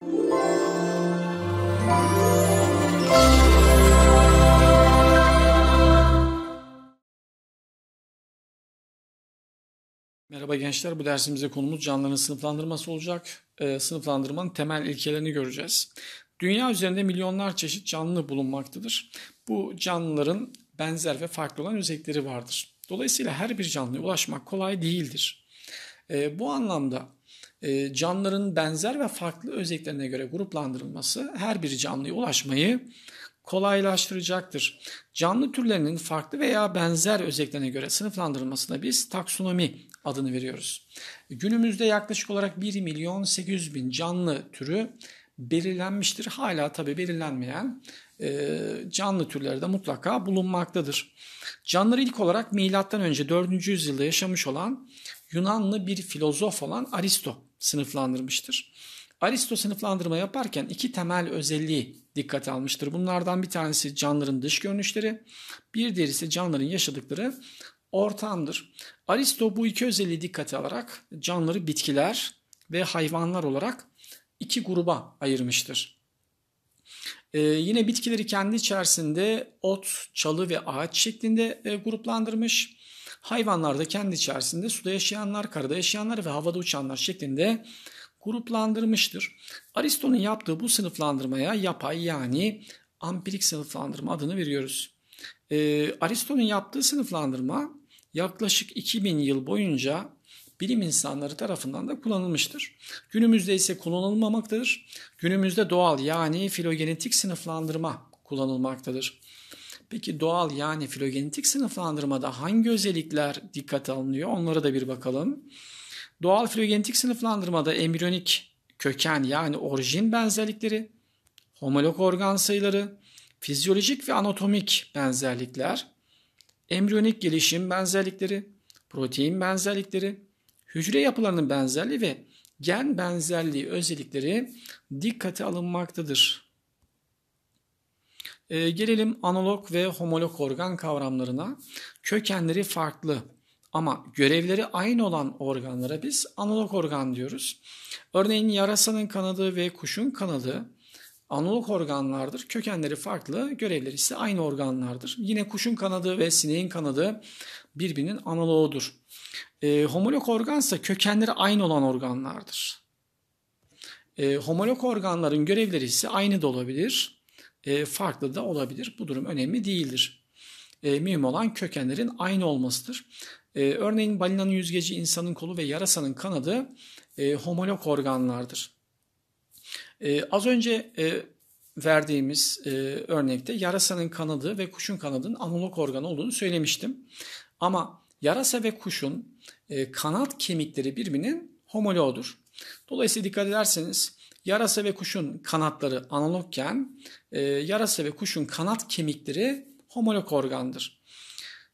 Merhaba gençler, bu dersimizde konumuz canlıların sınıflandırması olacak. E, sınıflandırmanın temel ilkelerini göreceğiz. Dünya üzerinde milyonlar çeşit canlı bulunmaktadır. Bu canlıların benzer ve farklı olan özellikleri vardır. Dolayısıyla her bir canlıya ulaşmak kolay değildir. E, bu anlamda e, canlıların benzer ve farklı özelliklerine göre gruplandırılması her bir canlıya ulaşmayı kolaylaştıracaktır. Canlı türlerinin farklı veya benzer özelliklerine göre sınıflandırılmasına biz taksonomi adını veriyoruz. Günümüzde yaklaşık olarak 1 milyon 800 bin canlı türü belirlenmiştir. Hala tabi belirlenmeyen e, canlı türleri de mutlaka bulunmaktadır. Canlıları ilk olarak M.Ö. 4. yüzyılda yaşamış olan Yunanlı bir filozof olan Aristo sınıflandırmıştır. Aristo sınıflandırma yaparken iki temel özelliği dikkate almıştır. Bunlardan bir tanesi canlıların dış görünüşleri, bir diğeri ise canlıların yaşadıkları ortamdır. Aristo bu iki özelliği dikkate alarak canlıları bitkiler ve hayvanlar olarak iki gruba ayırmıştır. Ee, yine bitkileri kendi içerisinde ot, çalı ve ağaç şeklinde e, gruplandırmış. Hayvanlarda kendi içerisinde suda yaşayanlar, karada yaşayanlar ve havada uçanlar şeklinde gruplandırmıştır. Aristo'nun yaptığı bu sınıflandırmaya yapay yani ampirik sınıflandırma adını veriyoruz. Ee, Aristo'nun yaptığı sınıflandırma yaklaşık 2000 yıl boyunca bilim insanları tarafından da kullanılmıştır. Günümüzde ise kullanılmamaktadır. Günümüzde doğal yani filogenetik sınıflandırma kullanılmaktadır. Peki doğal yani filogenetik sınıflandırmada hangi özellikler dikkate alınıyor? Onlara da bir bakalım. Doğal filogenetik sınıflandırmada embriyonik köken yani orijin benzerlikleri, homolog organ sayıları, fizyolojik ve anatomik benzerlikler, embriyonik gelişim benzerlikleri, protein benzerlikleri, hücre yapılarının benzerliği ve gen benzerliği özellikleri dikkate alınmaktadır. E, gelelim analog ve homolog organ kavramlarına. Kökenleri farklı ama görevleri aynı olan organlara biz analog organ diyoruz. Örneğin yarasanın kanadı ve kuşun kanadı analog organlardır. Kökenleri farklı, görevleri ise aynı organlardır. Yine kuşun kanadı ve sineğin kanadı birbirinin analoğudur. E, homolog organsa kökenleri aynı olan organlardır. E, homolog organların görevleri ise aynı da olabilir. E, farklı da olabilir. Bu durum önemli değildir. E, mühim olan kökenlerin aynı olmasıdır. E, örneğin balinanın yüzgeci, insanın kolu ve yarasanın kanadı homolog organlardır. az önce verdiğimiz örnekte yarasanın kanadı ve kuşun kanadının analog organ olduğunu söylemiştim. Ama yarasa ve kuşun kanat kemikleri birbirinin homoloğudur. Dolayısıyla dikkat ederseniz Yarasa ve kuşun kanatları analogken e, yarasa ve kuşun kanat kemikleri homolog organdır.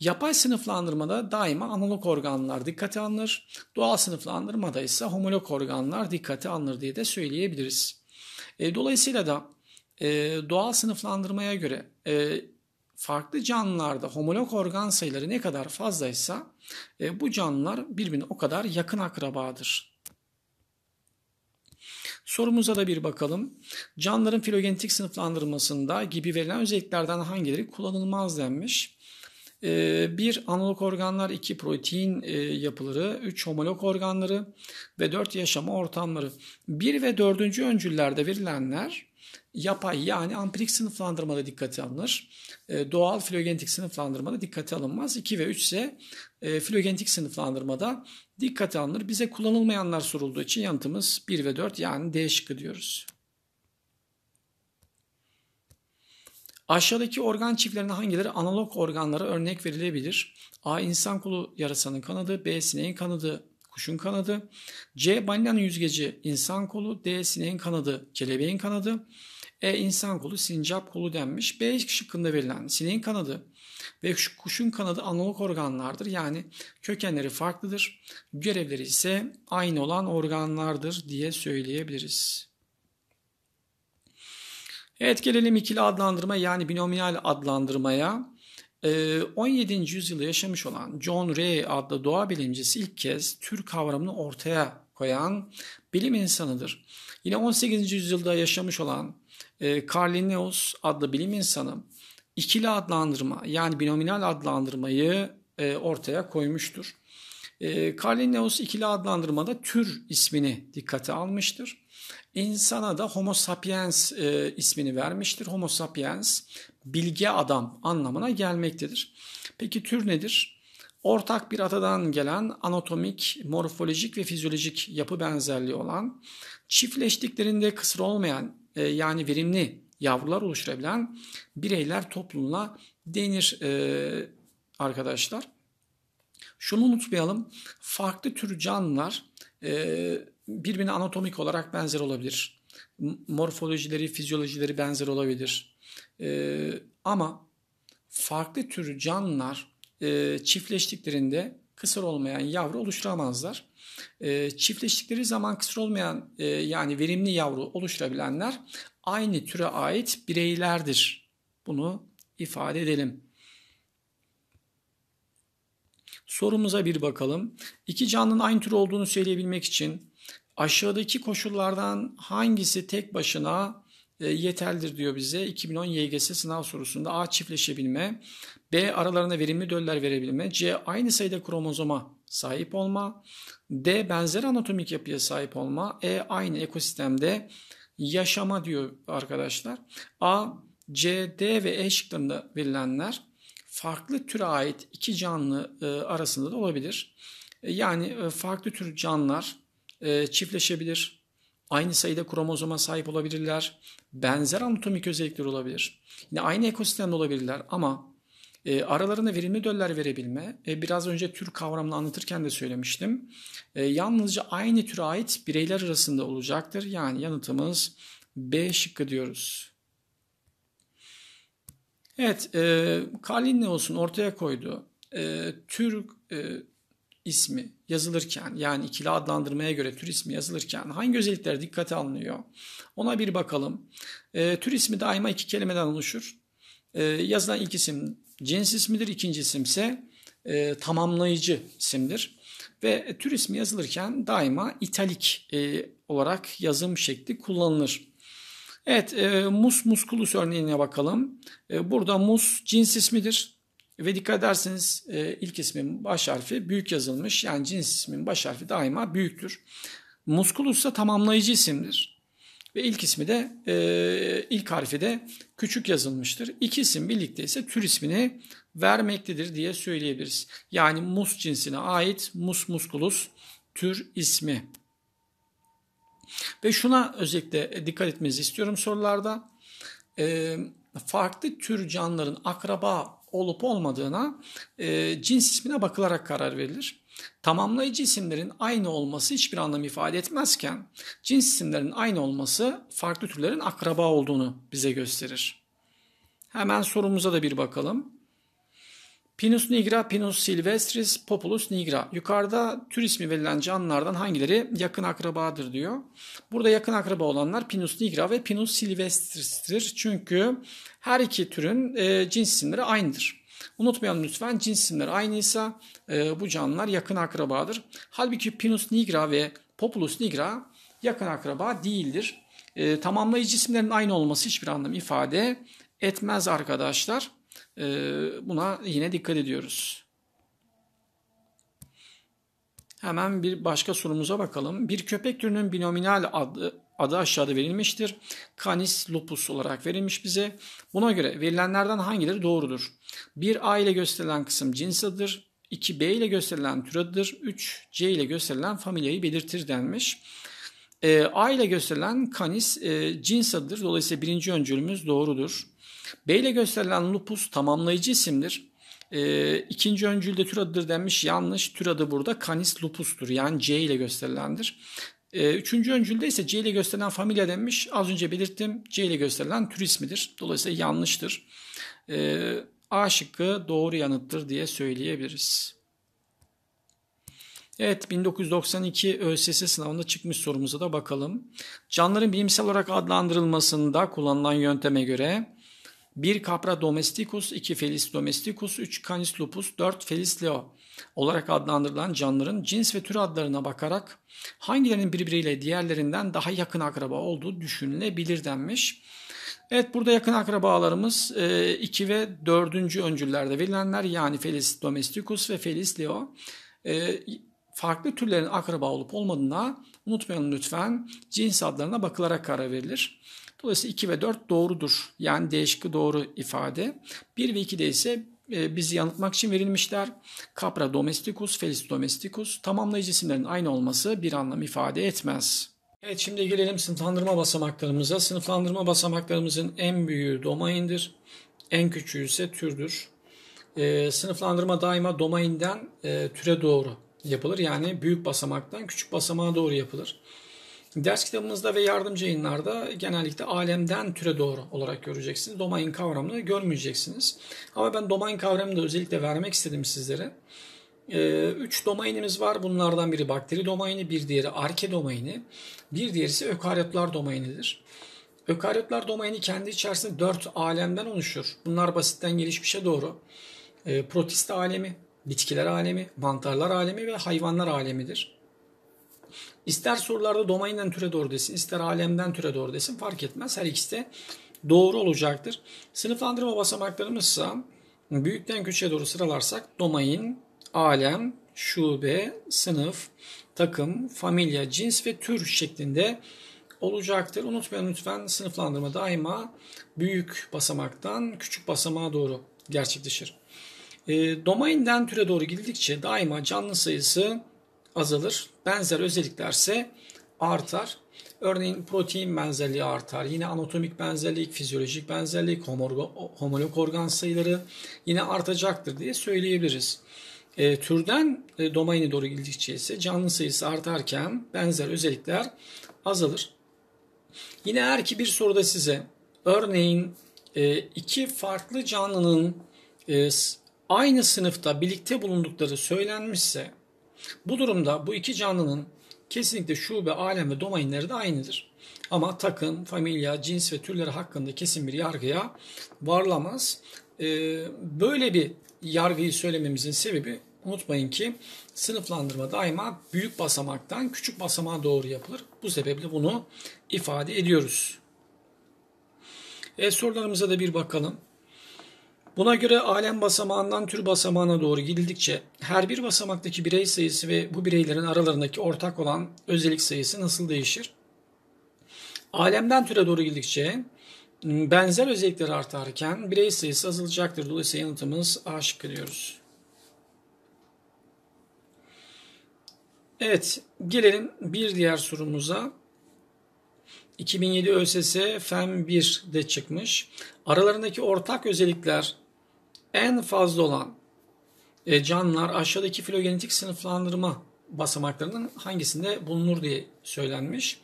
Yapay sınıflandırmada daima analog organlar dikkate alınır. Doğal sınıflandırmada ise homolog organlar dikkate alınır diye de söyleyebiliriz. E, dolayısıyla da e, doğal sınıflandırmaya göre e, farklı canlılarda homolog organ sayıları ne kadar fazlaysa e, bu canlılar birbirine o kadar yakın akrabadır. Sorumuza da bir bakalım. Canlıların filogenetik sınıflandırmasında gibi verilen özelliklerden hangileri kullanılmaz denmiş. Ee, bir analog organlar, iki protein e, yapıları, üç homolog organları ve dört yaşama ortamları. Bir ve dördüncü öncüllerde verilenler yapay yani ampirik sınıflandırmada dikkate alınır. E, doğal filogenetik sınıflandırmada dikkate alınmaz. 2 ve 3 ise e, filogenetik sınıflandırmada dikkate alınır. Bize kullanılmayanlar sorulduğu için yanıtımız 1 ve 4 yani D şıkkı diyoruz. Aşağıdaki organ çiftlerinin hangileri analog organlara örnek verilebilir? A. insan kolu yarasanın kanadı. B. Sineğin kanadı. Kuşun kanadı. C. Balinanın yüzgeci insan kolu. D. Sineğin kanadı. Kelebeğin kanadı. E. insan kolu, sincap kolu denmiş. B şıkkında verilen sineğin kanadı ve şu kuşun kanadı analog organlardır. Yani kökenleri farklıdır. Görevleri ise aynı olan organlardır diye söyleyebiliriz. Evet gelelim ikili adlandırma yani binomial adlandırmaya. 17. Ee, yüzyılda yaşamış olan John Ray adlı doğa bilimcisi ilk kez tür kavramını ortaya koyan bilim insanıdır. Yine 18. yüzyılda yaşamış olan Carl e, Linnaeus adlı bilim insanı ikili adlandırma yani binominal adlandırmayı e, ortaya koymuştur. E, Carlinnaeus ikili adlandırmada tür ismini dikkate almıştır. İnsana da Homo sapiens e, ismini vermiştir. Homo sapiens bilge adam anlamına gelmektedir. Peki tür nedir? Ortak bir atadan gelen anatomik, morfolojik ve fizyolojik yapı benzerliği olan, çiftleştiklerinde kısır olmayan e, yani verimli yavrular oluşturabilen bireyler toplumla denir e, arkadaşlar. Şunu unutmayalım. Farklı tür canlılar e, birbirine anatomik olarak benzer olabilir. Morfolojileri, fizyolojileri benzer olabilir. E, ama farklı tür canlılar e, çiftleştiklerinde kısır olmayan yavru oluşturamazlar. E, çiftleştikleri zaman kısır olmayan e, yani verimli yavru oluşturabilenler aynı türe ait bireylerdir. Bunu ifade edelim. Sorumuza bir bakalım. İki canlının aynı tür olduğunu söyleyebilmek için aşağıdaki koşullardan hangisi tek başına e, yeterlidir diyor bize. 2010 YGS sınav sorusunda A çiftleşebilme, B. aralarına verimli döller verebilme. C. Aynı sayıda kromozoma sahip olma. D. Benzer anatomik yapıya sahip olma. E. Aynı ekosistemde yaşama diyor arkadaşlar. A, C, D ve E şıklarında verilenler farklı türe ait iki canlı e, arasında da olabilir. E, yani e, farklı tür canlılar çiftleşebilir. Aynı sayıda kromozoma sahip olabilirler. Benzer anatomik özellikler olabilir. Yine aynı ekosistemde olabilirler ama e, ee, aralarına verimli döller verebilme, e, biraz önce tür kavramını anlatırken de söylemiştim. E, yalnızca aynı türe ait bireyler arasında olacaktır. Yani yanıtımız B şıkkı diyoruz. Evet, e, ne olsun ortaya koydu. E, tür e, ismi yazılırken yani ikili adlandırmaya göre tür ismi yazılırken hangi özellikler dikkate alınıyor? Ona bir bakalım. E, tür ismi daima iki kelimeden oluşur. E, yazılan ilk isim Cins ismidir. İkinci isimse e, tamamlayıcı isimdir. Ve tür ismi yazılırken daima italik e, olarak yazım şekli kullanılır. Evet e, mus musculus örneğine bakalım. E, burada mus cins ismidir. Ve dikkat ederseniz e, ilk ismin baş harfi büyük yazılmış. Yani cins ismin baş harfi daima büyüktür. Musculus ise tamamlayıcı isimdir. Ve ilk ismi de e, ilk harfi de küçük yazılmıştır. İki isim birlikte ise tür ismini vermektedir diye söyleyebiliriz. Yani mus cinsine ait mus musculus tür ismi. Ve şuna özellikle dikkat etmenizi istiyorum sorularda. E, farklı tür canlıların akraba olup olmadığına e, cins ismine bakılarak karar verilir. Tamamlayıcı isimlerin aynı olması hiçbir anlam ifade etmezken cins isimlerin aynı olması farklı türlerin akraba olduğunu bize gösterir. Hemen sorumuza da bir bakalım. Pinus nigra, Pinus silvestris, Populus nigra. Yukarıda tür ismi verilen canlılardan hangileri yakın akrabadır diyor. Burada yakın akraba olanlar Pinus nigra ve Pinus silvestris'tir. Çünkü her iki türün e, cins isimleri aynıdır. Unutmayalım lütfen cins isimleri aynıysa e, bu canlılar yakın akrabadır. Halbuki Pinus nigra ve Populus nigra yakın akraba değildir. E, tamamlayıcı isimlerin aynı olması hiçbir anlam ifade etmez arkadaşlar. Ee, buna yine dikkat ediyoruz. Hemen bir başka sorumuza bakalım. Bir köpek türünün binominal adı, adı aşağıda verilmiştir. Canis lupus olarak verilmiş bize. Buna göre verilenlerden hangileri doğrudur? 1A ile gösterilen kısım cins adıdır. 2B ile gösterilen tür adıdır. 3C ile gösterilen familyayı belirtir denmiş. E, A ile gösterilen kanis e, cins adıdır. Dolayısıyla birinci öncülümüz doğrudur. B ile gösterilen lupus tamamlayıcı isimdir. E, ikinci öncülde tür adıdır denmiş yanlış. Tür adı burada kanis lupus'tur. Yani C ile gösterilendir. E, üçüncü öncülde ise C ile gösterilen familya denmiş. Az önce belirttim. C ile gösterilen tür ismidir. Dolayısıyla yanlıştır. E, A şıkkı doğru yanıttır diye söyleyebiliriz. Evet 1992 ÖSS sınavında çıkmış sorumuza da bakalım. Canlıların bilimsel olarak adlandırılmasında kullanılan yönteme göre 1 Capra domesticus, 2 Felis domesticus, 3 Canis lupus, 4 Felis leo olarak adlandırılan canlıların cins ve tür adlarına bakarak hangilerinin birbiriyle diğerlerinden daha yakın akraba olduğu düşünülebilir denmiş. Evet burada yakın akrabalarımız 2 e, ve 4. öncüllerde verilenler yani Felis domesticus ve Felis leo e, farklı türlerin akraba olup olmadığına unutmayalım lütfen. Cins adlarına bakılarak karar verilir. Dolayısıyla 2 ve 4 doğrudur. Yani değişik doğru ifade. 1 ve 2'de ise e, bizi yanıltmak için verilmişler. Capra domesticus, felis domesticus. Tamamlayıcı isimlerin aynı olması bir anlam ifade etmez. Evet şimdi gelelim sınıflandırma basamaklarımıza. Sınıflandırma basamaklarımızın en büyüğü domaindir. En küçüğü ise türdür. E, sınıflandırma daima domainden e, türe doğru yapılır. Yani büyük basamaktan küçük basamağa doğru yapılır. Ders kitabımızda ve yardımcı yayınlarda genellikle alemden türe doğru olarak göreceksiniz. Domain kavramını görmeyeceksiniz. Ama ben domain kavramını da özellikle vermek istedim sizlere. Ee, üç domainimiz var. Bunlardan biri bakteri domaini, bir diğeri arke domaini, bir diğeri ökaryotlar domainidir. Ökaryotlar domaini kendi içerisinde dört alemden oluşur. Bunlar basitten gelişmişe doğru. Ee, protist alemi, bitkiler alemi, mantarlar alemi ve hayvanlar alemidir. İster sorularda domainden türe doğru desin, ister alemden türe doğru desin fark etmez. Her ikisi de doğru olacaktır. Sınıflandırma basamaklarımızsa büyükten küçüğe doğru sıralarsak domain, alem, şube, sınıf, takım, familya, cins ve tür şeklinde olacaktır. Unutmayın lütfen sınıflandırma daima büyük basamaktan küçük basamağa doğru gerçekleşir. E, domainden türe doğru gidildikçe daima canlı sayısı azalır. Benzer özelliklerse artar. Örneğin protein benzerliği artar. Yine anatomik benzerlik, fizyolojik benzerlik, homolog organ sayıları yine artacaktır diye söyleyebiliriz. E, türden e, domaine doğru gidildikçe ise canlı sayısı artarken benzer özellikler azalır. Yine eğer ki bir soruda size örneğin e, iki farklı canlının e, aynı sınıfta birlikte bulundukları söylenmişse bu durumda bu iki canlının kesinlikle şube, alem ve domainleri de aynıdır. Ama takım, familia, cins ve türleri hakkında kesin bir yargıya varılamaz. Ee, böyle bir yargıyı söylememizin sebebi unutmayın ki sınıflandırma daima büyük basamaktan küçük basamağa doğru yapılır. Bu sebeple bunu ifade ediyoruz. E, sorularımıza da bir bakalım. Buna göre alem basamağından tür basamağına doğru gidildikçe her bir basamaktaki birey sayısı ve bu bireylerin aralarındaki ortak olan özellik sayısı nasıl değişir? Alemden türe doğru gidildikçe hmm, benzer özellikler artarken birey sayısı azalacaktır. Dolayısıyla yanıtımız A şıkkı diyoruz. Evet, gelelim bir diğer sorumuza. 2007 ÖSS FEM 1'de çıkmış. Aralarındaki ortak özellikler en fazla olan e, canlılar aşağıdaki filogenetik sınıflandırma basamaklarının hangisinde bulunur diye söylenmiş.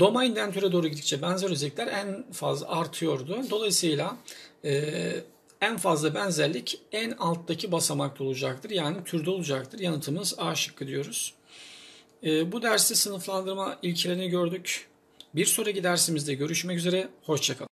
Domainden türe doğru gittikçe benzer özellikler en fazla artıyordu. Dolayısıyla e, en fazla benzerlik en alttaki basamakta olacaktır. Yani türde olacaktır. Yanıtımız A şıkkı diyoruz. E, bu derste sınıflandırma ilkelerini gördük. Bir sonraki dersimizde görüşmek üzere. Hoşçakalın.